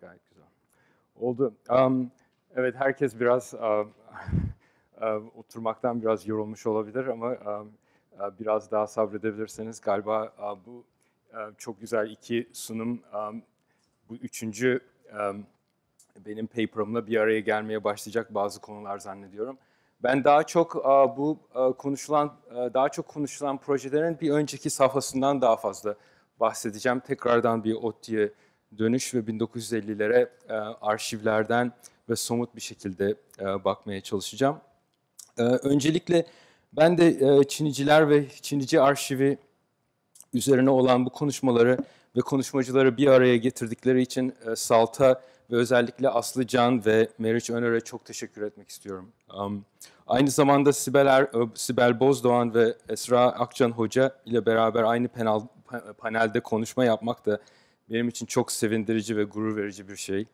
gayet güzel. Oldu. Um, evet, herkes biraz um, oturmaktan biraz yorulmuş olabilir ama um, biraz daha sabredebilirseniz galiba uh, bu uh, çok güzel iki sunum, um, bu üçüncü um, benim paper'ımla bir araya gelmeye başlayacak bazı konular zannediyorum. Ben daha çok bu konuşulan daha çok konuşulan projelerin bir önceki safhasından daha fazla bahsedeceğim. Tekrardan bir ot ODTÜ'ye dönüş ve 1950'lere e, arşivlerden ve somut bir şekilde e, bakmaya çalışacağım. E, öncelikle ben de e, Çiniciler ve Çinici arşivi üzerine olan bu konuşmaları ve konuşmacıları bir araya getirdikleri için e, Salta ve özellikle Aslı Can ve Meriç Öner'e çok teşekkür etmek istiyorum. Um, aynı zamanda Sibel, er, e, Sibel Bozdoğan ve Esra Akcan Hoca ile beraber aynı panel, panelde konuşma yapmak da benim için çok sevindirici ve gurur verici bir şey.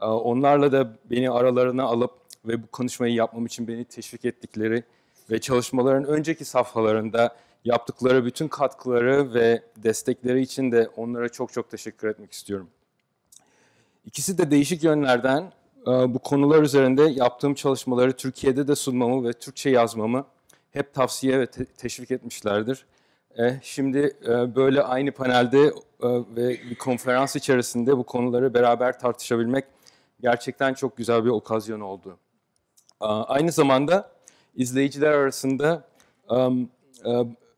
Onlarla da beni aralarına alıp ve bu konuşmayı yapmam için beni teşvik ettikleri ve çalışmaların önceki safhalarında yaptıkları bütün katkıları ve destekleri için de onlara çok çok teşekkür etmek istiyorum. İkisi de değişik yönlerden bu konular üzerinde yaptığım çalışmaları Türkiye'de de sunmamı ve Türkçe yazmamı hep tavsiye ve te teşvik etmişlerdir. Eh, şimdi eh, böyle aynı panelde eh, ve bir konferans içerisinde bu konuları beraber tartışabilmek gerçekten çok güzel bir okazyon oldu. Ah, aynı zamanda izleyiciler arasında ehm,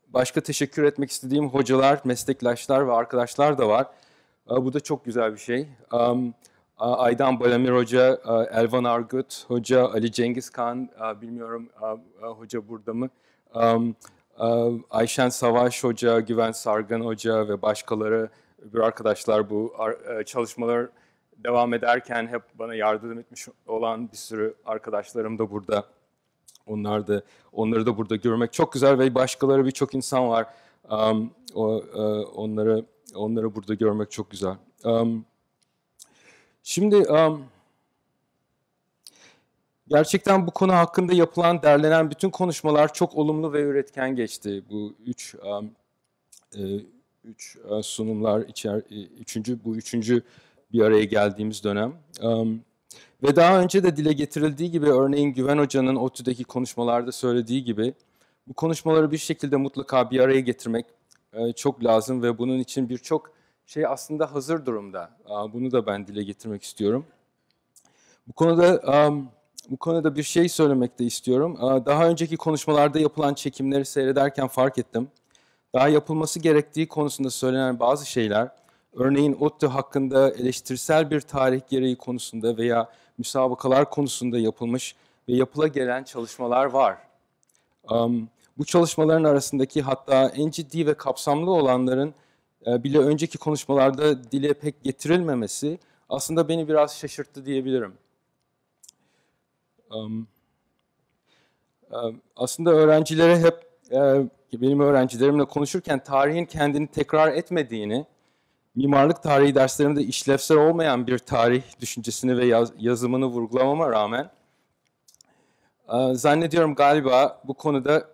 başka teşekkür etmek istediğim hocalar, meslektaşlar ve arkadaşlar da var. Ah, bu da çok güzel bir şey. Ehm, ah, Aydan Balamir Hoca, Elvan Argut Hoca, Ali Cengiz Kan, bilmiyorum hoca burada mı? Ehm, Ayşen Savaş Hoca, Güven Sargın Hoca ve başkaları, bir arkadaşlar bu çalışmalar devam ederken hep bana yardım etmiş olan bir sürü arkadaşlarım da burada. Onlar da onları da burada görmek çok güzel ve başkaları birçok insan var. Um, o, uh, onları onları burada görmek çok güzel. Um, şimdi um, Gerçekten bu konu hakkında yapılan, derlenen bütün konuşmalar çok olumlu ve üretken geçti. Bu üç um, e, üç e, sunumlar içer, e, üçüncü bu üçüncü bir araya geldiğimiz dönem. Um, ve daha önce de dile getirildiği gibi örneğin Güven Hoca'nın ODTÜ'deki konuşmalarda söylediği gibi bu konuşmaları bir şekilde mutlaka bir araya getirmek e, çok lazım ve bunun için birçok şey aslında hazır durumda. E, bunu da ben dile getirmek istiyorum. Bu konuda um, bu konuda bir şey söylemek de istiyorum. Daha önceki konuşmalarda yapılan çekimleri seyrederken fark ettim. Daha yapılması gerektiği konusunda söylenen bazı şeyler, örneğin ODTÜ hakkında eleştirsel bir tarih gereği konusunda veya müsabakalar konusunda yapılmış ve yapıla gelen çalışmalar var. bu çalışmaların arasındaki hatta en ciddi ve kapsamlı olanların e, bile önceki konuşmalarda dile pek getirilmemesi aslında beni biraz şaşırttı diyebilirim. Aslında öğrencilere hep e, benim öğrencilerimle konuşurken tarihin kendini tekrar etmediğini, mimarlık tarihi derslerimde işlevsel olmayan bir tarih düşüncesini ve yazımını vurgulamama rağmen e, zannediyorum galiba bu konuda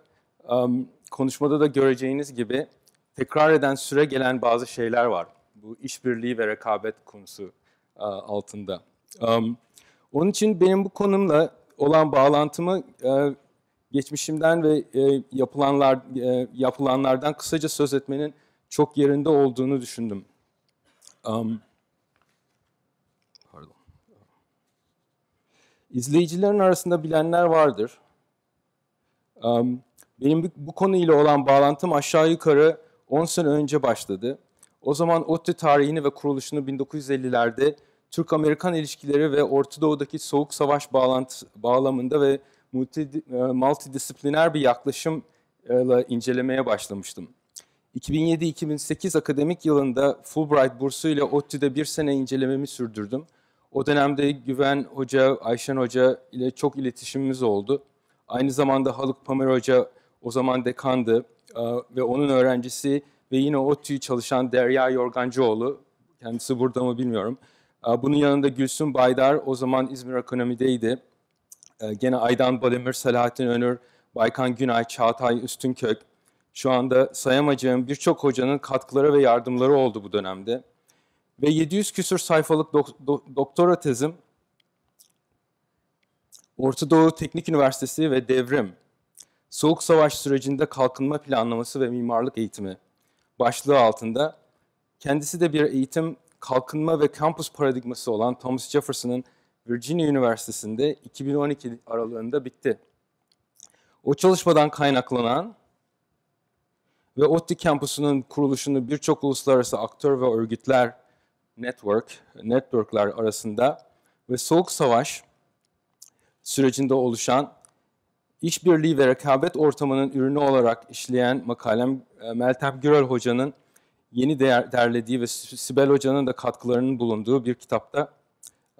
konuşmada da göreceğiniz gibi tekrar eden süre gelen bazı şeyler var. Bu işbirliği ve rekabet konusu e, altında. Onun için benim bu konumla olan bağlantımı e, geçmişimden ve e, yapılanlar e, yapılanlardan kısaca söz etmenin çok yerinde olduğunu düşündüm. Um, pardon. İzleyicilerin arasında bilenler vardır. Um, benim bu konuyla olan bağlantım aşağı yukarı 10 sene önce başladı. O zaman ODTÜ tarihini ve kuruluşunu 1950'lerde Türk-Amerikan ilişkileri ve Orta Doğu'daki soğuk savaş bağlantı, bağlamında ve multi, e, multidisipliner bir yaklaşımla incelemeye başlamıştım. 2007-2008 akademik yılında Fulbright bursu ile ODTÜ'de bir sene incelememi sürdürdüm. O dönemde Güven Hoca, Ayşen Hoca ile çok iletişimimiz oldu. Aynı zamanda Haluk Pamir Hoca o zaman dekandı e, ve onun öğrencisi ve yine ODTÜ'yü çalışan Derya Yorgancıoğlu, kendisi burada mı bilmiyorum bunun yanında Gülsün Baydar o zaman İzmir Ekonomi'deydi. Ee, gene Aydan Balemir, Selahattin Önür, Baykan Günay, Çağatay Üstünkök. Şu anda sayamayacağım birçok hocanın katkıları ve yardımları oldu bu dönemde. Ve 700 küsur sayfalık dok- do- doktora tezim Orta Doğu Teknik Üniversitesi ve Devrim, Soğuk Savaş sürecinde kalkınma planlaması ve mimarlık eğitimi başlığı altında kendisi de bir eğitim kalkınma ve kampüs paradigması olan Thomas Jefferson'ın Virginia Üniversitesi'nde 2012 aralığında bitti. O çalışmadan kaynaklanan ve ODTÜ kampüsünün kuruluşunu birçok uluslararası aktör ve örgütler network, networkler arasında ve Soğuk Savaş sürecinde oluşan işbirliği ve rekabet ortamının ürünü olarak işleyen makalem e, Meltem Gürel Hoca'nın yeni değer, derlediği ve Sibel Hoca'nın da katkılarının bulunduğu bir kitapta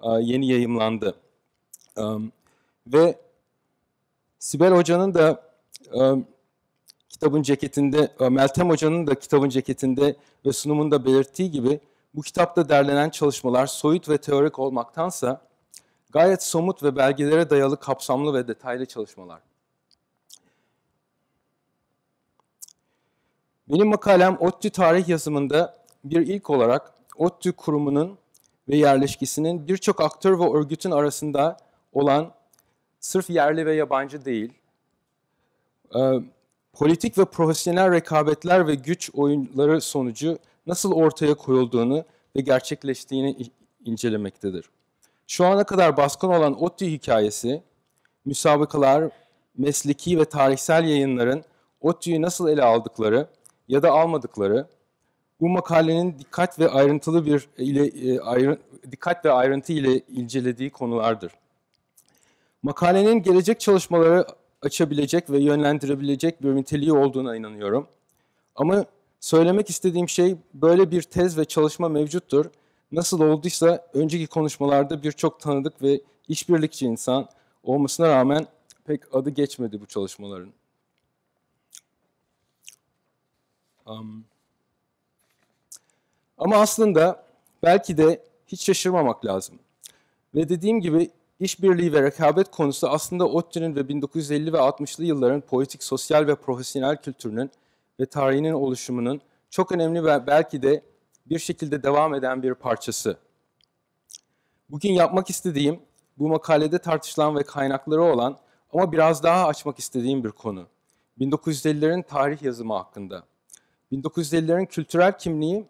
ıı, yeni yayımlandı. Ve Sibel Hoca'nın da kitabın ceketinde, ıı, Meltem Hoca'nın da kitabın ceketinde ve sunumunda belirttiği gibi bu kitapta derlenen çalışmalar soyut ve teorik olmaktansa gayet somut ve belgelere dayalı kapsamlı ve detaylı çalışmalar. Benim makalem ODTÜ tarih yazımında bir ilk olarak ODTÜ kurumunun ve yerleşkisinin birçok aktör ve örgütün arasında olan sırf yerli ve yabancı değil, e, politik ve profesyonel rekabetler ve güç oyunları sonucu nasıl ortaya koyulduğunu ve gerçekleştiğini incelemektedir. Şu ana kadar baskın olan ODTÜ hikayesi, müsabakalar, mesleki ve tarihsel yayınların ODTÜ'yü nasıl ele aldıkları ya da almadıkları bu makalenin dikkat ve ayrıntılı bir e, ile e, ayrı, dikkat ve ayrıntı ile incelediği konulardır. Makalenin gelecek çalışmaları açabilecek ve yönlendirebilecek bir niteliği olduğuna inanıyorum. Ama söylemek istediğim şey böyle bir tez ve çalışma mevcuttur. Nasıl olduysa önceki konuşmalarda birçok tanıdık ve işbirlikçi insan olmasına rağmen pek adı geçmedi bu çalışmaların. Um, ama aslında belki de hiç şaşırmamak lazım. Ve dediğim gibi işbirliği ve rekabet konusu aslında Otçun'un ve 1950 ve 60'lı yılların politik, sosyal ve profesyonel kültürünün ve tarihinin oluşumunun çok önemli ve belki de bir şekilde devam eden bir parçası. Bugün yapmak istediğim, bu makalede tartışılan ve kaynakları olan ama biraz daha açmak istediğim bir konu. 1950'lerin tarih yazımı hakkında. 1950'lerin kültürel kimliği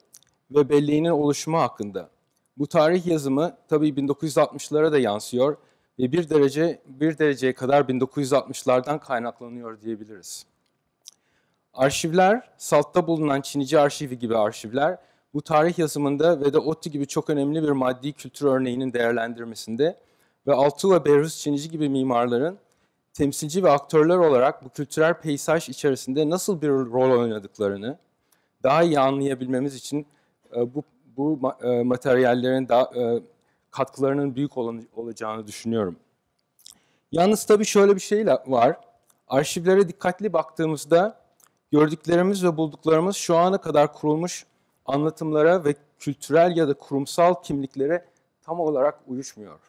ve belleğinin oluşumu hakkında. Bu tarih yazımı tabii 1960'lara da yansıyor ve bir derece bir dereceye kadar 1960'lardan kaynaklanıyor diyebiliriz. Arşivler, Salt'ta bulunan Çinici arşivi gibi arşivler, bu tarih yazımında ve de Otti gibi çok önemli bir maddi kültür örneğinin değerlendirmesinde ve Altı ve Behruz Çinici gibi mimarların temsilci ve aktörler olarak bu kültürel peysaj içerisinde nasıl bir rol oynadıklarını, daha iyi anlayabilmemiz için e, bu bu e, materyallerin daha e, katkılarının büyük olan, olacağını düşünüyorum. Yalnız tabii şöyle bir şey var. Arşivlere dikkatli baktığımızda gördüklerimiz ve bulduklarımız şu ana kadar kurulmuş anlatımlara ve kültürel ya da kurumsal kimliklere tam olarak uyuşmuyor.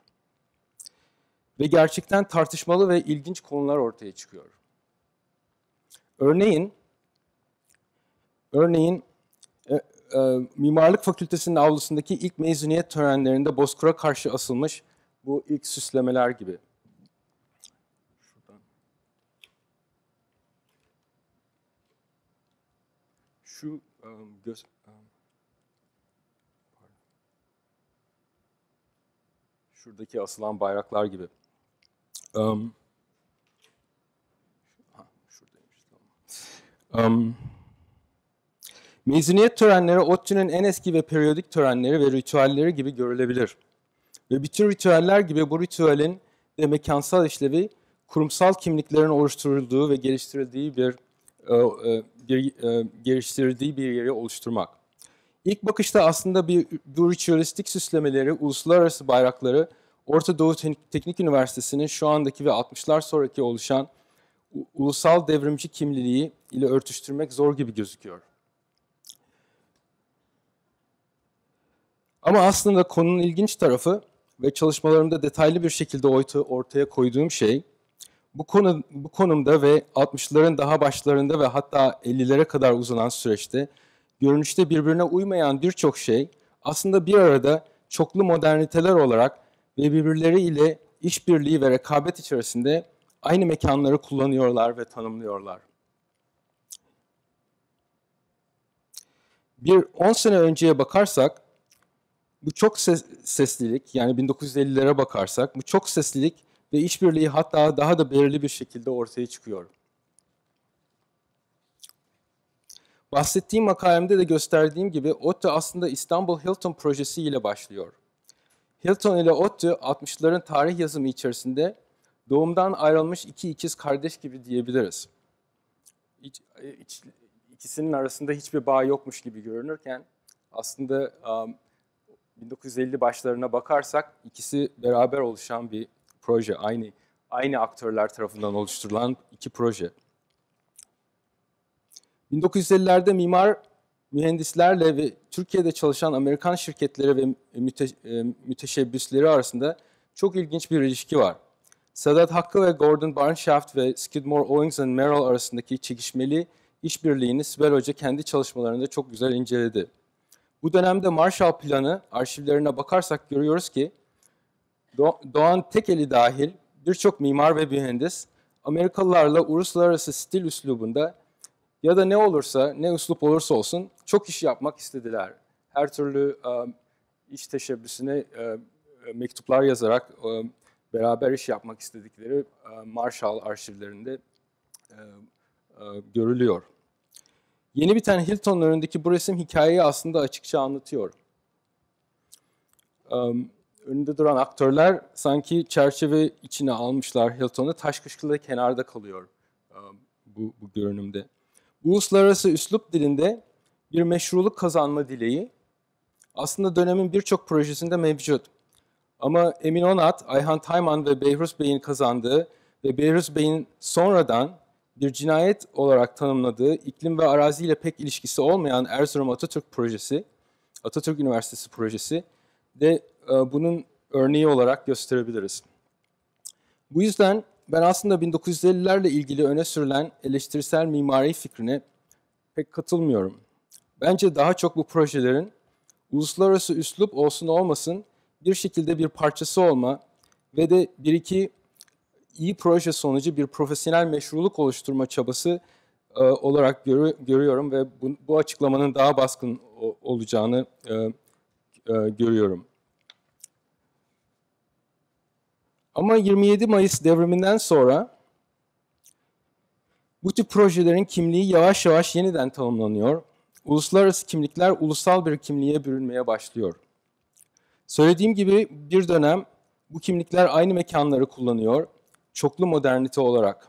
Ve gerçekten tartışmalı ve ilginç konular ortaya çıkıyor. Örneğin Örneğin e, e, Mimarlık Fakültesi'nin avlusundaki ilk mezuniyet törenlerinde Bozkır'a karşı asılmış bu ilk süslemeler gibi. Şu um, göz... Um, şuradaki asılan bayraklar gibi. Um, ha, şuradaymış tamam. Um, Mezuniyet törenleri ODTÜ'nün en eski ve periyodik törenleri ve ritüelleri gibi görülebilir. Ve bütün ritüeller gibi bu ritüelin de mekansal işlevi kurumsal kimliklerin oluşturulduğu ve geliştirildiği bir, e, e, bir e, geliştirildiği bir yeri oluşturmak. İlk bakışta aslında bir, bu ritüelistik süslemeleri, uluslararası bayrakları Orta Doğu Teknik Üniversitesi'nin şu andaki ve 60'lar sonraki oluşan ulusal devrimci kimliliği ile örtüştürmek zor gibi gözüküyor. Ama aslında konunun ilginç tarafı ve çalışmalarımda detaylı bir şekilde ortaya koyduğum şey bu konu bu konumda ve 60'ların daha başlarında ve hatta 50'lere kadar uzanan süreçte görünüşte birbirine uymayan birçok şey aslında bir arada çoklu moderniteler olarak ve birbirleriyle işbirliği ve rekabet içerisinde aynı mekanları kullanıyorlar ve tanımlıyorlar. Bir 10 sene önceye bakarsak bu çok ses, seslilik yani 1950'lere bakarsak bu çok seslilik ve işbirliği hatta daha da belirli bir şekilde ortaya çıkıyor. Bahsettiğim makalemde de gösterdiğim gibi Otto aslında İstanbul Hilton projesi ile başlıyor. Hilton ile Otto 60'ların tarih yazımı içerisinde doğumdan ayrılmış iki ikiz kardeş gibi diyebiliriz. İç, e, iç, ikisinin arasında hiçbir bağ yokmuş gibi görünürken aslında um, 1950 başlarına bakarsak ikisi beraber oluşan bir proje. Aynı aynı aktörler tarafından oluşturulan iki proje. 1950'lerde mimar mühendislerle ve Türkiye'de çalışan Amerikan şirketleri ve müte, e, müteşebbüsleri arasında çok ilginç bir ilişki var. Sadat Hakkı ve Gordon Barnshaft ve Skidmore, Owings and Merrill arasındaki çekişmeli işbirliğini Sibel Hoca kendi çalışmalarında çok güzel inceledi. Bu dönemde Marshall Planı arşivlerine bakarsak görüyoruz ki Doğan Tekeli dahil birçok mimar ve mühendis Amerikalılarla uluslararası stil üslubunda ya da ne olursa, ne üslup olursa olsun çok iş yapmak istediler. Her türlü iş teşebbüsüne mektuplar yazarak beraber iş yapmak istedikleri Marshall arşivlerinde görülüyor. Yeni bir tane Hilton'un önündeki bu resim hikayeyi aslında açıkça anlatıyor. Um, önünde duran aktörler sanki çerçeve içine almışlar Hilton'u. Taş kışkılı kenarda kalıyor um, bu, bu görünümde. Uluslararası üslup dilinde bir meşruluk kazanma dileği aslında dönemin birçok projesinde mevcut. Ama Emin Onat, Ayhan Tayman ve Behruz Bey'in kazandığı ve Behruz Bey'in sonradan bir cinayet olarak tanımladığı iklim ve araziyle pek ilişkisi olmayan Erzurum Atatürk projesi, Atatürk Üniversitesi projesi de e, bunun örneği olarak gösterebiliriz. Bu yüzden ben aslında 1950'lerle ilgili öne sürülen eleştirisel mimari fikrine pek katılmıyorum. Bence daha çok bu projelerin uluslararası üslup olsun olmasın bir şekilde bir parçası olma ve de bir iki iyi proje sonucu bir profesyonel meşruluk oluşturma çabası e, olarak görü, görüyorum ve bu, bu açıklamanın daha baskın o, olacağını e, e, görüyorum. Ama 27 Mayıs devriminden sonra bu tip projelerin kimliği yavaş yavaş yeniden tanımlanıyor. Uluslararası kimlikler ulusal bir kimliğe bürünmeye başlıyor. Söylediğim gibi bir dönem bu kimlikler aynı mekanları kullanıyor çoklu modernite olarak.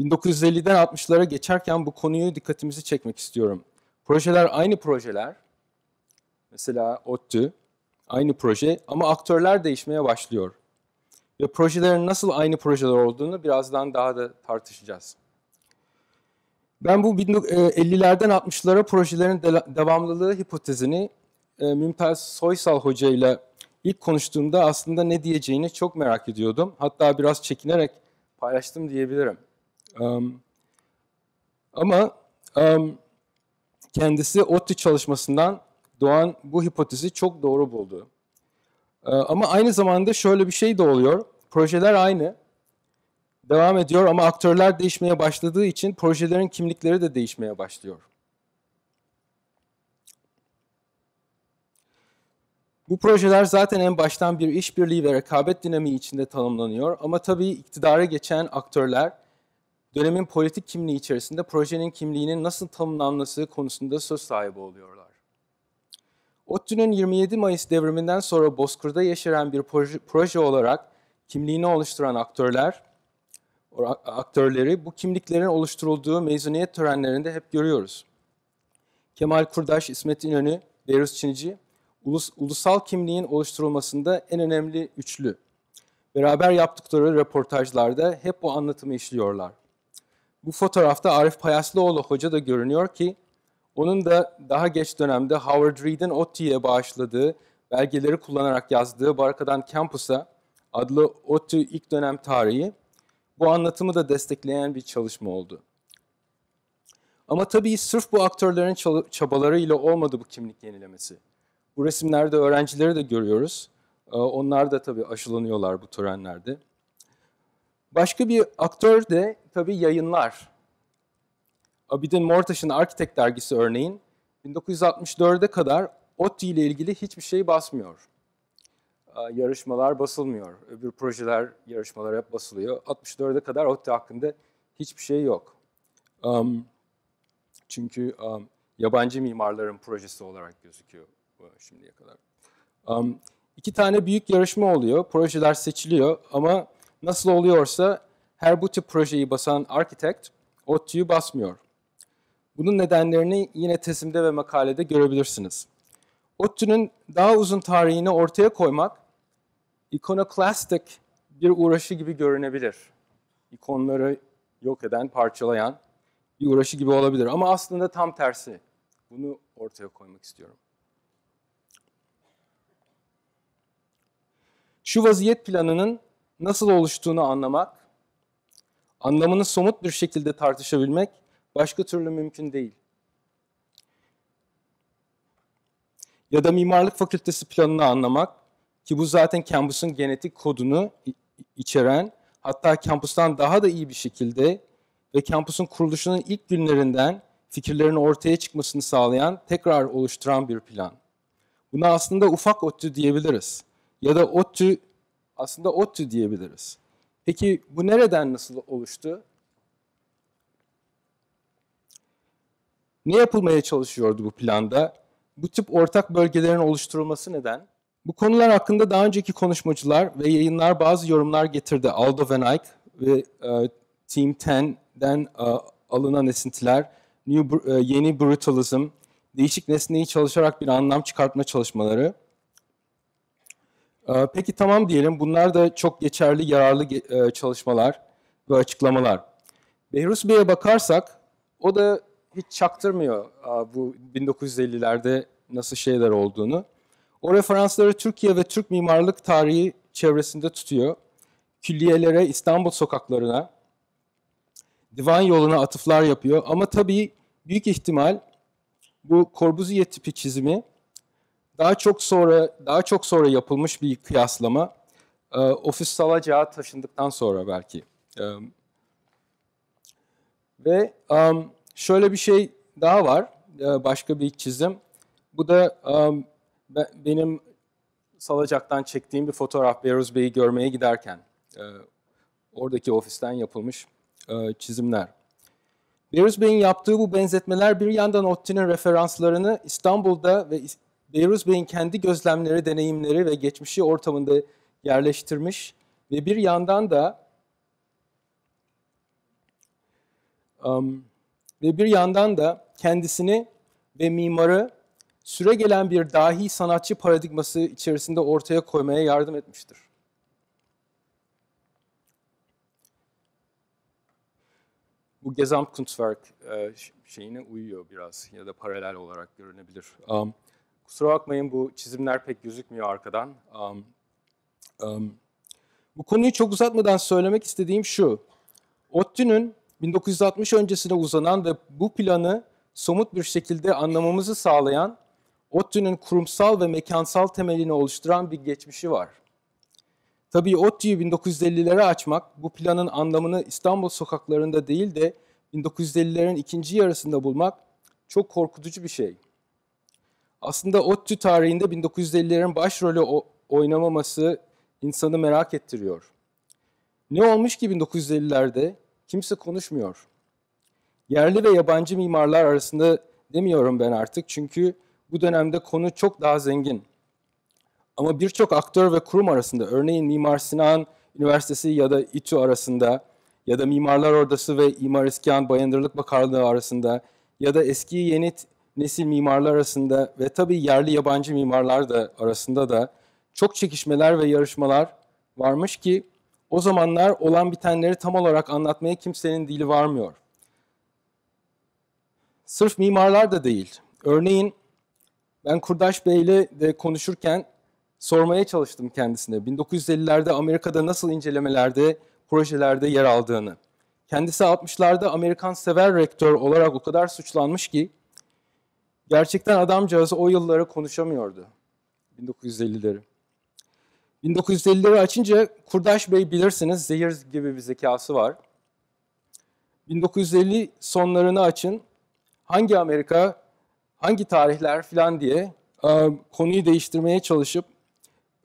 1950'den 60'lara geçerken bu konuyu dikkatimizi çekmek istiyorum. Projeler aynı projeler. Mesela ODTÜ aynı proje ama aktörler değişmeye başlıyor. Ve projelerin nasıl aynı projeler olduğunu birazdan daha da tartışacağız. Ben bu 50'lerden 60'lara projelerin devamlılığı hipotezini e, Mümtaz Soysal Hoca ile İlk konuştuğumda aslında ne diyeceğini çok merak ediyordum. Hatta biraz çekinerek paylaştım diyebilirim. Um, ama um, kendisi ODTÜ çalışmasından doğan bu hipotezi çok doğru buldu. Uh, ama aynı zamanda şöyle bir şey de oluyor. Projeler aynı, devam ediyor ama aktörler değişmeye başladığı için projelerin kimlikleri de değişmeye başlıyor. Bu projeler zaten en baştan bir işbirliği ve rekabet dinamiği içinde tanımlanıyor ama tabii iktidara geçen aktörler dönemin politik kimliği içerisinde projenin kimliğinin nasıl tanımlanması konusunda söz sahibi oluyorlar. ODTÜ'nün 27 Mayıs devriminden sonra Bozkır'da yeşeren bir proje, proje olarak kimliğini oluşturan aktörler, aktörleri bu kimliklerin oluşturulduğu mezuniyet törenlerinde hep görüyoruz. Kemal Kurdaş, İsmet İnönü, Beyruz Çinici ulus, ulusal kimliğin oluşturulmasında en önemli üçlü. Beraber yaptıkları röportajlarda hep bu anlatımı işliyorlar. Bu fotoğrafta Arif Payaslıoğlu hoca da görünüyor ki, onun da daha geç dönemde Howard Reed'in ODTÜ'ye bağışladığı belgeleri kullanarak yazdığı Barakadan Campus'a adlı ODTÜ ilk dönem tarihi bu anlatımı da destekleyen bir çalışma oldu. Ama tabii sırf bu aktörlerin çabalarıyla olmadı bu kimlik yenilemesi. Bu resimlerde öğrencileri de görüyoruz. Ee, onlar da tabii aşılanıyorlar bu törenlerde. Başka bir aktör de tabii yayınlar. Abidin Mortaş'ın Arkitek dergisi örneğin 1964'e kadar ODTÜ ile ilgili hiçbir şey basmıyor. Ee, yarışmalar basılmıyor. Öbür projeler, yarışmalar hep basılıyor. 64'e kadar ODTÜ hakkında hiçbir şey yok. çünkü yabancı mimarların projesi olarak gözüküyor şimdiye kadar. Um, iki tane büyük yarışma oluyor. Projeler seçiliyor ama nasıl oluyorsa her bu tip projeyi basan arkitekt ODTÜ'yü basmıyor. Bunun nedenlerini yine tesimde ve makalede görebilirsiniz. ODTÜ'nün daha uzun tarihini ortaya koymak ikonoklastik bir uğraşı gibi görünebilir. İkonları yok eden, parçalayan bir uğraşı gibi olabilir. Ama aslında tam tersi. Bunu ortaya koymak istiyorum. Şu vaziyet planının nasıl oluştuğunu anlamak, anlamını somut bir şekilde tartışabilmek başka türlü mümkün değil. Ya da mimarlık fakültesi planını anlamak ki bu zaten kampüsün genetik kodunu içeren hatta kampüsten daha da iyi bir şekilde ve kampüsün kuruluşunun ilk günlerinden fikirlerin ortaya çıkmasını sağlayan, tekrar oluşturan bir plan. Buna aslında ufak ODTÜ diyebiliriz ya da ODTÜ aslında ODTÜ diyebiliriz. Peki bu nereden nasıl oluştu? Ne yapılmaya çalışıyordu bu planda? Bu tip ortak bölgelerin oluşturulması neden? Bu konular hakkında daha önceki konuşmacılar ve yayınlar bazı yorumlar getirdi. Aldo Van Eyck ve e, Team 10'den e, alınan esintiler, new, e, yeni brutalism, değişik nesneyi çalışarak bir anlam çıkartma çalışmaları. Ee, peki tamam diyelim. Bunlar da çok geçerli, yararlı e, çalışmalar ve açıklamalar. Behrus Bey'e bakarsak o da hiç çaktırmıyor bu 1950'lerde nasıl şeyler olduğunu. O referansları Türkiye ve Türk mimarlık tarihi çevresinde tutuyor. Külliyelere, İstanbul sokaklarına, divan yoluna atıflar yapıyor. Ama tabii büyük ihtimal bu Corbusier tipi çizimi daha çok sonra daha çok sonra yapılmış bir kıyaslama e, ofis salacağı taşındıktan sonra belki. E, ve um, şöyle bir şey daha var. E, başka bir çizim. Bu da um, benim salacaktan çektiğim bir fotoğraf Beruz Bey'i görmeye giderken. E, oradaki ofisten yapılmış e, çizimler. Beruz Bey'in yaptığı bu benzetmeler bir yandan Otti'nin referanslarını İstanbul'da ve Beyruz Bey'in kendi gözlemleri, deneyimleri ve geçmişi ortamında yerleştirmiş ve bir yandan da um, ve bir yandan da kendisini ve mimarı süre gelen bir dahi sanatçı paradigması içerisinde ortaya koymaya yardım etmiştir. Bu Gesamtkunstwerk şeyine uyuyor biraz ya da paralel olarak görünebilir. Um, Kusura bakmayın bu çizimler pek gözükmüyor arkadan. Um, um, bu konuyu çok uzatmadan söylemek istediğim şu. ODTÜ'nün 1960 öncesine uzanan ve bu planı somut bir şekilde anlamamızı sağlayan ODTÜ'nün kurumsal ve mekansal temelini oluşturan bir geçmişi var. Tabii ODTÜ'yü 1950'lere açmak bu planın anlamını İstanbul sokaklarında değil de 1950'lerin ikinci yarısında bulmak çok korkutucu bir şey. Aslında ODTÜ tarihinde 1950'lerin başrolü oynamaması insanı merak ettiriyor. Ne olmuş ki 1950'lerde kimse konuşmuyor. Yerli ve yabancı mimarlar arasında demiyorum ben artık çünkü bu dönemde konu çok daha zengin. Ama birçok aktör ve kurum arasında örneğin Mimar Sinan Üniversitesi ya da İTÜ arasında ya da Mimarlar Odası ve İmar İskan Bayındırlık Bakanlığı arasında ya da eski yeni nesil mimarlar arasında ve tabii yerli yabancı mimarlar da arasında da çok çekişmeler ve yarışmalar varmış ki o zamanlar olan bitenleri tam olarak anlatmaya kimsenin dili varmıyor. Sırf mimarlar da değil. Örneğin ben Kurdaş Bey'le de konuşurken sormaya çalıştım kendisine. 1950'lerde Amerika'da nasıl incelemelerde, projelerde yer aldığını. Kendisi 60'larda Amerikan sever rektör olarak o kadar suçlanmış ki Gerçekten adamcağız o yıllara konuşamıyordu. 1950'leri. 1950'leri açınca Kurdaş Bey bilirsiniz zehir gibi bir zekası var. 1950 sonlarını açın. Hangi Amerika, hangi tarihler filan diye e, konuyu değiştirmeye çalışıp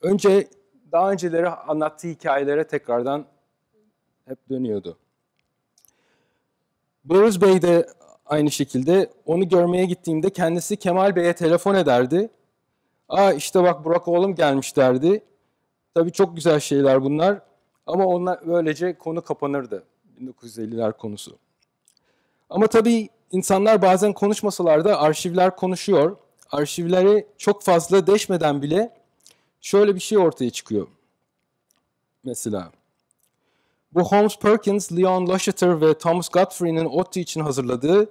önce daha önceleri anlattığı hikayelere tekrardan hep dönüyordu. Barız Bey de aynı şekilde onu görmeye gittiğimde kendisi Kemal Bey'e telefon ederdi. Aa işte bak Burak oğlum gelmiş derdi. Tabii çok güzel şeyler bunlar ama onlar böylece konu kapanırdı 1950'ler konusu. Ama tabii insanlar bazen konuşmasalar da arşivler konuşuyor. Arşivleri çok fazla deşmeden bile şöyle bir şey ortaya çıkıyor. Mesela bu Holmes Perkins, Leon Lasheter ve Thomas Godfrey'nin Otti için hazırladığı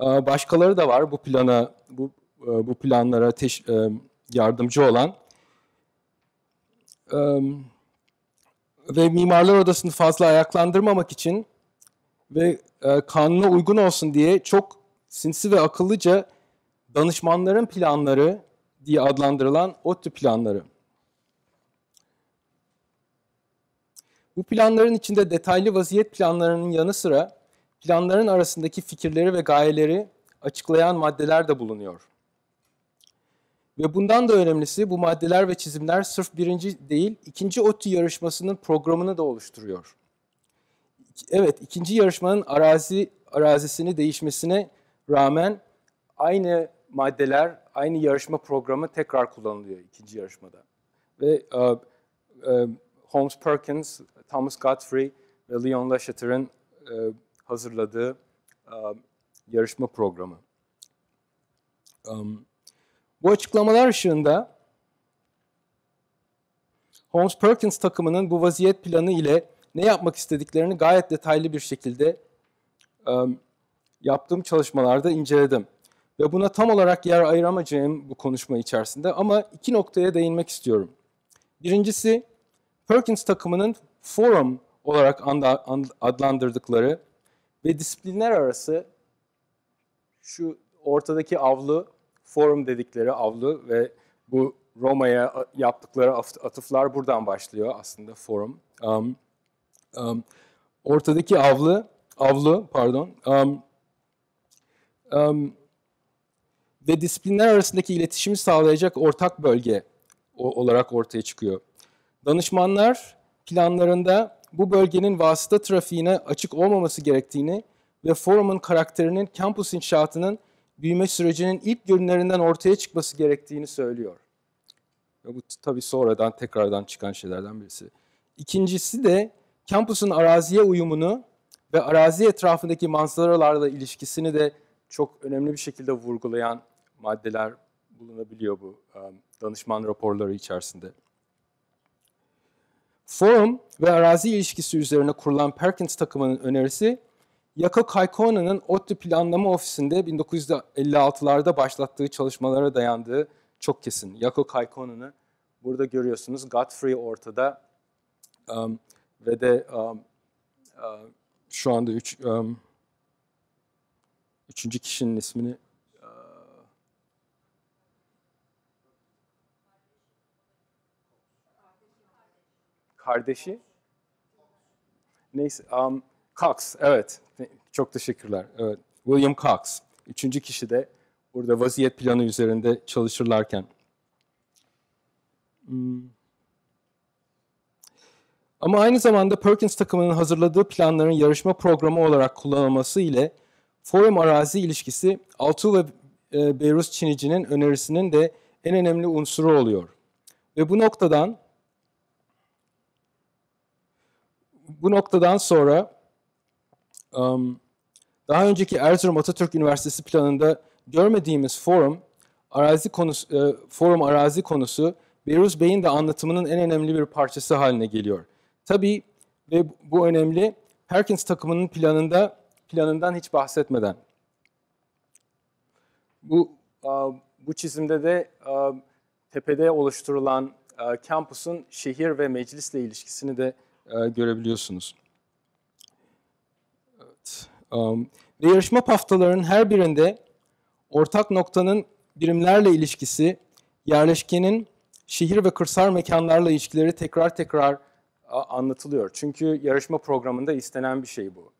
e, başkaları da var bu plana bu e, bu planlara teş, e, yardımcı olan. Ve Mimarlar Odası'nı fazla ayaklandırmamak için ve kanuna uygun olsun diye çok sinsi ve akıllıca danışmanların planları diye adlandırılan ODTÜ planları. Bu planların içinde detaylı vaziyet planlarının yanı sıra planların arasındaki fikirleri ve gayeleri açıklayan maddeler de bulunuyor. Ve bundan da önemlisi bu maddeler ve çizimler sırf birinci değil, ikinci OTTÜ yarışmasının programını da oluşturuyor. Evet, ikinci yarışmanın arazi arazisini değişmesine rağmen aynı maddeler, aynı yarışma programı tekrar kullanılıyor ikinci yarışmada. Ve e, e, Holmes Perkins, Thomas Godfrey ve Leon Lasheter'ın e, hazırladığı e, yarışma programı. Um, bu açıklamalar ışığında Holmes Perkins takımının bu vaziyet planı ile ne yapmak istediklerini gayet detaylı bir şekilde um, yaptığım çalışmalarda inceledim. Ve buna tam olarak yer ayıramayacağım bu konuşma içerisinde ama iki noktaya değinmek istiyorum. Birincisi Perkins takımının forum olarak adlandırdıkları ve disiplinler arası şu ortadaki avlu, forum dedikleri avlu ve bu Roma'ya yaptıkları atıflar buradan başlıyor aslında forum. Um, um, ortadaki avlu, avlu pardon, um, um, ve disiplinler arasındaki iletişimi sağlayacak ortak bölge olarak ortaya çıkıyor. Danışmanlar planlarında bu bölgenin vasıta trafiğine açık olmaması gerektiğini ve forumun karakterinin kampüs inşaatının büyüme sürecinin ilk günlerinden ortaya çıkması gerektiğini söylüyor. Ve bu tabii sonradan tekrardan çıkan şeylerden birisi. İkincisi de kampüsün araziye uyumunu ve arazi etrafındaki manzaralarla ilişkisini de çok önemli bir şekilde vurgulayan maddeler bulunabiliyor bu danışman raporları içerisinde. Forum ve arazi ilişkisi üzerine kurulan Perkins takımının önerisi, Yako Kaikona'nın ODTÜ Planlama Ofisi'nde 1956'larda başlattığı çalışmalara dayandığı çok kesin. Yako Kaikona'nı burada görüyorsunuz. Godfrey ortada um, ve de um, uh, şu anda üç, um, üçüncü kişinin ismini kardeşi. Neyse, um, Cox, evet. Çok teşekkürler. Evet, William Cox. Üçüncü kişi de burada vaziyet planı üzerinde çalışırlarken. Hmm. Ama aynı zamanda Perkins takımının hazırladığı planların yarışma programı olarak kullanılması ile forum arazi ilişkisi Altuğ ve e, Beyrus Çinici'nin önerisinin de en önemli unsuru oluyor. Ve bu noktadan bu noktadan sonra um, daha önceki Erzurum Atatürk Üniversitesi planında görmediğimiz forum arazi konusu, e, forum arazi konusu Beruz Bey'in de anlatımının en önemli bir parçası haline geliyor. Tabii ve bu önemli Perkins takımının planında planından hiç bahsetmeden. Bu a, bu çizimde de a, tepede oluşturulan a, kampusun şehir ve meclisle ilişkisini de e, görebiliyorsunuz. Evet. Um, ve yarışma paftalarının her birinde ortak noktanın birimlerle ilişkisi, yerleşkenin şehir ve kırsal mekanlarla ilişkileri tekrar tekrar anlatılıyor. Çünkü yarışma programında istenen bir şey bu.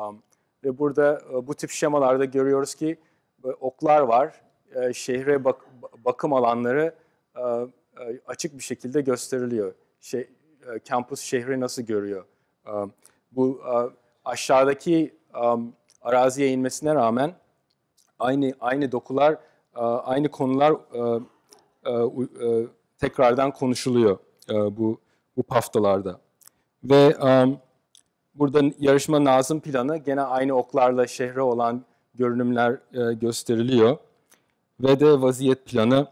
Um, ve burada e, bu tip şemalarda görüyoruz ki e, oklar var, şehre bak bakım alanları açık bir şekilde gösteriliyor. Şey, kampüs e, şehri nasıl görüyor? E, bu e, aşağıdaki araziye inmesine rağmen aynı aynı dokular, aynı konular tekrardan konuşuluyor bu bu haftalarda. Ve burada yarışma Nazım planı gene aynı oklarla şehre olan görünümler gösteriliyor. Ve de vaziyet planı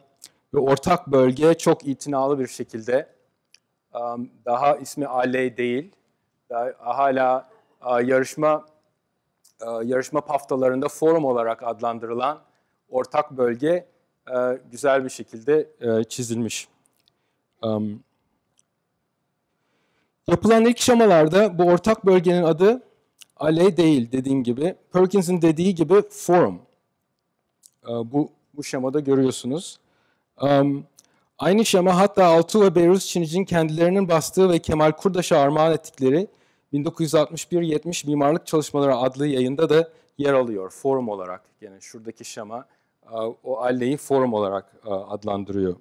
ve ortak bölge çok itinalı bir şekilde daha ismi Alley değil. Daha, hala yarışma yarışma haftalarında forum olarak adlandırılan ortak bölge e, güzel bir şekilde e, çizilmiş. Yapılan ilk şamalarda bu ortak bölgenin adı Alley değil dediğim gibi. Perkins'in dediği gibi forum. E, bu, bu şamada görüyorsunuz. Um, Aynı şema hatta Altu ve Beyruz Çinic'in kendilerinin bastığı ve Kemal Kurdaş'a armağan ettikleri 1961-70 Mimarlık Çalışmaları adlı yayında da yer alıyor forum olarak. Yani şuradaki şema o alleyi forum olarak adlandırıyor.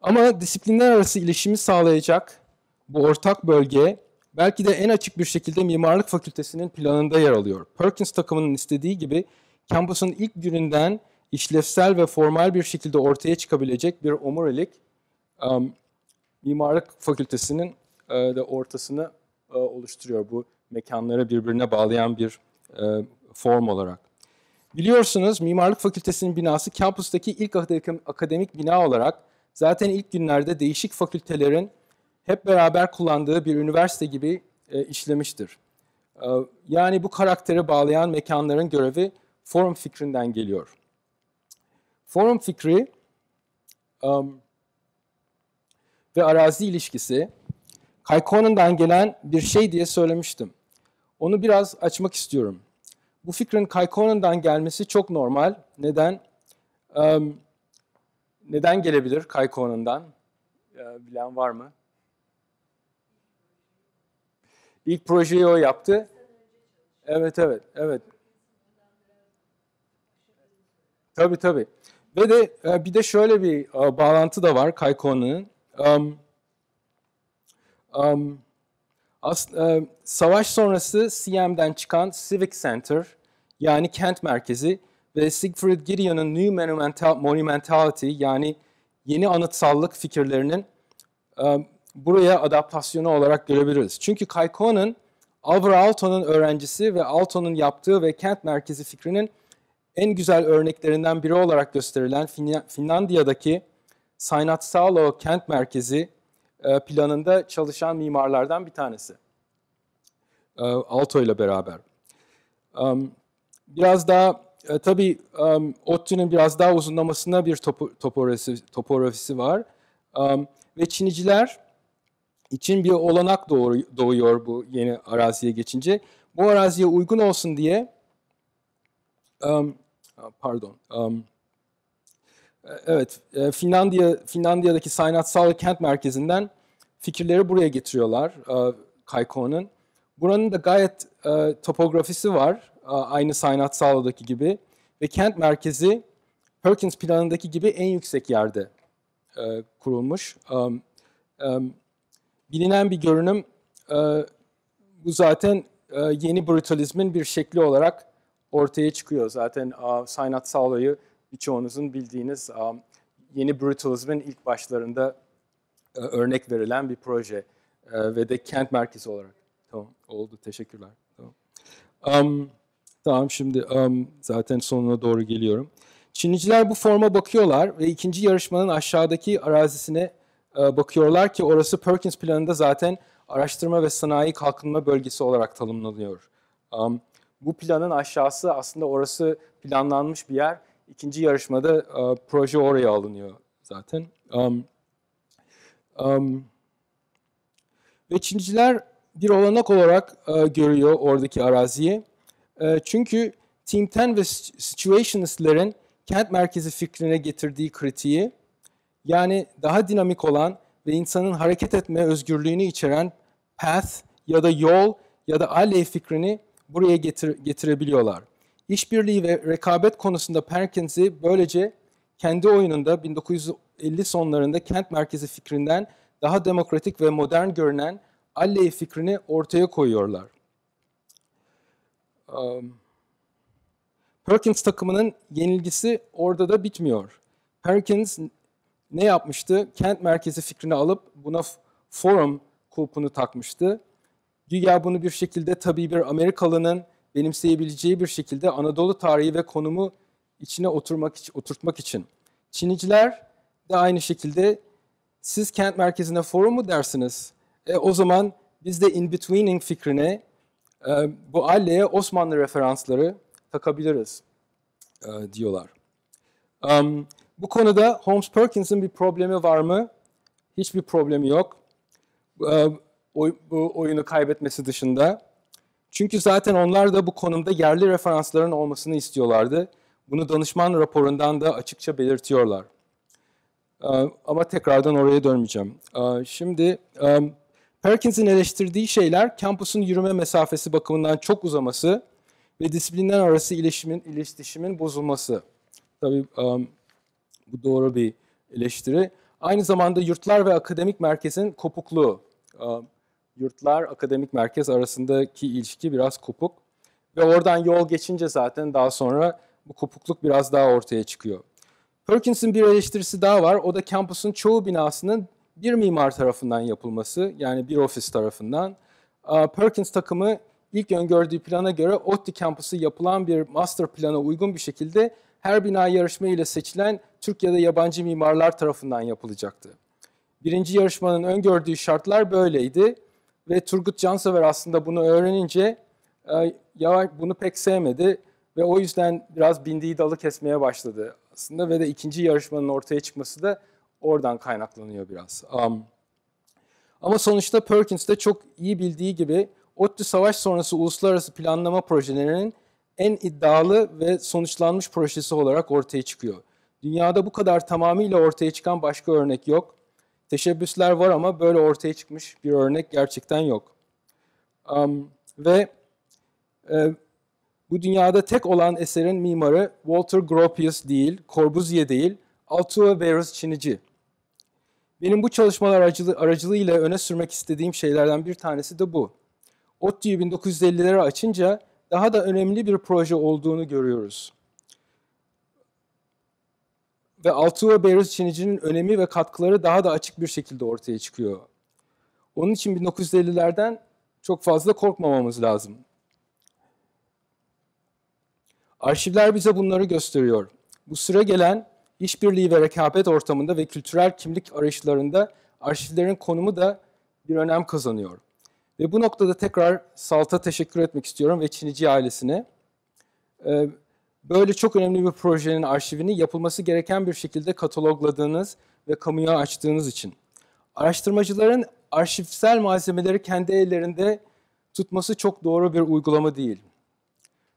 Ama disiplinler arası ilişimi sağlayacak bu ortak bölge belki de en açık bir şekilde mimarlık fakültesinin planında yer alıyor. Perkins takımının istediği gibi kampüsün ilk gününden işlevsel ve formal bir şekilde ortaya çıkabilecek bir omurilik um, Mimarlık Fakültesinin e, de ortasını e, oluşturuyor bu mekanları birbirine bağlayan bir e, form olarak. Biliyorsunuz Mimarlık Fakültesinin binası kampüsteki ilk akademik bina olarak zaten ilk günlerde değişik fakültelerin hep beraber kullandığı bir üniversite gibi e, işlemiştir. E, yani bu karakteri bağlayan mekanların görevi form fikrinden geliyor. Forum fikri um, ve arazi ilişkisi Kaykonen'dan gelen bir şey diye söylemiştim. Onu biraz açmak istiyorum. Bu fikrin Kaykonen'dan gelmesi çok normal. Neden? Um, neden gelebilir Kaykonen'dan? Bilen var mı? İlk projeyi o yaptı. Evet, evet, evet. Tabii tabii. Ve de e, bir de şöyle bir e, bağlantı da var Kaykonu'nun. Um, um, as, e, savaş sonrası CM'den çıkan Civic Center yani kent merkezi ve Siegfried Gideon'un New Monumental, Monumentality yani yeni anıtsallık fikirlerinin e, buraya adaptasyonu olarak görebiliriz. Çünkü Kaykonu'nun Alvar Aalto'nun öğrencisi ve Aalto'nun yaptığı ve kent merkezi fikrinin en güzel örneklerinden biri olarak gösterilen Finlandiya'daki Finlandiya'daki Salo kent merkezi e, planında çalışan mimarlardan bir tanesi. E, Alto ile beraber. biraz daha e, tabii um, biraz daha uzunlamasına bir topografisi, topografisi var. ve Çiniciler için bir olanak doğuyor bu yeni araziye geçince. Bu araziye uygun olsun diye pardon. Um, evet, e, Finlandiya Finlandiya'daki sanatsal kent merkezinden fikirleri buraya getiriyorlar e, Kayko'nun. Buranın da gayet topografisi var. Aynı sanatsal'daki gibi ve kent merkezi Perkins planındaki gibi en yüksek yerde e, kurulmuş. Um, um, bilinen bir görünüm e, bu zaten e, yeni brutalizmin bir şekli olarak ortaya çıkıyor. Zaten uh, Sinat Salo'yu birçoğunuzun bildiğiniz yeni brutalizmin ilk başlarında e, örnek verilen bir proje e, ve de kent merkezi olarak. Tamam, oldu. Teşekkürler. Tamam. Um, tamam şimdi um, zaten sonuna doğru geliyorum. Çiniciler bu forma bakıyorlar ve ikinci yarışmanın aşağıdaki arazisine e, bakıyorlar ki orası Perkins planında zaten araştırma ve sanayi kalkınma bölgesi olarak tanımlanıyor. Um, bu planın aşağısı aslında orası planlanmış bir yer. İkinci yarışmada e, proje oraya alınıyor zaten. Um, um, ve Çinciler bir olanak olarak e, görüyor oradaki araziyi. E, çünkü Team 10 ve Situationist'lerin kent merkezi fikrine getirdiği kritiği, yani daha dinamik olan ve insanın hareket etme özgürlüğünü içeren path ya da yol ya da alley fikrini buraya getir, getirebiliyorlar. İşbirliği ve rekabet konusunda Perkins'i böylece kendi oyununda 1950 sonlarında kent merkezi fikrinden daha demokratik ve modern görünen Alley fikrini ortaya koyuyorlar. Perkins takımının yenilgisi orada da bitmiyor. Perkins ne yapmıştı? Kent merkezi fikrini alıp buna forum kulpunu takmıştı. Güya bunu bir şekilde tabii bir Amerikalının benimseyebileceği bir şekilde Anadolu tarihi ve konumu içine oturmak oturtmak için. Çiniciler de aynı şekilde siz kent merkezine forum mu dersiniz? E, o zaman biz de in-betweening fikrine e, bu alleye Osmanlı referansları takabiliriz e, diyorlar. Um, bu konuda Holmes Perkins'in bir problemi var mı? Hiçbir problemi yok. E, oy, bu oyunu kaybetmesi dışında. Çünkü zaten onlar da bu konumda yerli referansların olmasını istiyorlardı. Bunu danışman raporundan da açıkça belirtiyorlar. Ee, ama tekrardan oraya dönmeyeceğim. Ee, şimdi Perkins'in eleştirdiği şeyler kampusun yürüme mesafesi bakımından çok uzaması ve disiplinler arası iletişimin, iletişimin bozulması. Tabii bu doğru bir eleştiri. Aynı zamanda yurtlar ve akademik merkezin kopukluğu yurtlar akademik merkez arasındaki ilişki biraz kopuk. Ve oradan yol geçince zaten daha sonra bu kopukluk biraz daha ortaya çıkıyor. Perkins'in bir eleştirisi daha var. O da kampüsün çoğu binasının bir mimar tarafından yapılması, yani bir ofis tarafından. Perkins takımı ilk öngördüğü plana göre ODTÜ kampüsü yapılan bir master plana uygun bir şekilde her bina yarışma ile seçilen Türkiye'de yabancı mimarlar tarafından yapılacaktı. Birinci yarışmanın öngördüğü şartlar böyleydi. Ve Turgut Cansever aslında bunu öğrenince e, yavaş bunu pek sevmedi ve o yüzden biraz bindiği dalı kesmeye başladı aslında ve de ikinci yarışmanın ortaya çıkması da oradan kaynaklanıyor biraz. Um, ama sonuçta Perkins de çok iyi bildiği gibi ODTÜ savaş sonrası uluslararası planlama projelerinin en iddialı ve sonuçlanmış projesi olarak ortaya çıkıyor. Dünyada bu kadar tamamıyla ortaya çıkan başka örnek yok. Teşebbüsler var ama böyle ortaya çıkmış bir örnek gerçekten yok. Um, ve e, bu dünyada tek olan eserin mimarı Walter Gropius değil, Corbusier değil, Altuve Verus Çinici. Benim bu çalışmalar aracılı, aracılığıyla öne sürmek istediğim şeylerden bir tanesi de bu. ODTÜ'yü 1950'lere açınca daha da önemli bir proje olduğunu görüyoruz ve Altuve Bears Çinici'nin önemi ve katkıları daha da açık bir şekilde ortaya çıkıyor. Onun için 1950'lerden çok fazla korkmamamız lazım. Arşivler bize bunları gösteriyor. Bu süre gelen işbirliği ve rekabet ortamında ve kültürel kimlik arayışlarında arşivlerin konumu da bir önem kazanıyor. Ve bu noktada tekrar Salt'a teşekkür etmek istiyorum ve Çinici ailesine. Ee, Böyle çok önemli bir projenin arşivini yapılması gereken bir şekilde katalogladığınız ve kamuya açtığınız için. Araştırmacıların arşivsel malzemeleri kendi ellerinde tutması çok doğru bir uygulama değil.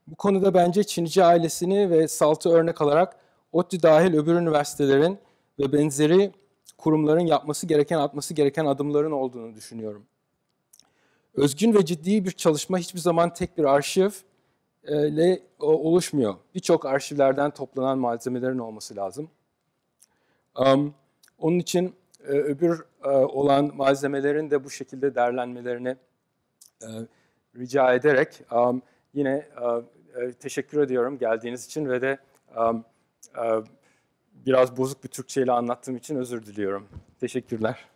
Bu konuda bence Çinici ailesini ve Salt'ı örnek alarak ODTÜ dahil öbür üniversitelerin ve benzeri kurumların yapması gereken, atması gereken adımların olduğunu düşünüyorum. Özgün ve ciddi bir çalışma hiçbir zaman tek bir arşiv ile oluşmuyor. Birçok arşivlerden toplanan malzemelerin olması lazım. Um, onun için e, öbür e, olan malzemelerin de bu şekilde derlenmelerini e, rica ederek um, yine e, teşekkür ediyorum geldiğiniz için ve de um, e, biraz bozuk bir Türkçe ile anlattığım için özür diliyorum. Teşekkürler.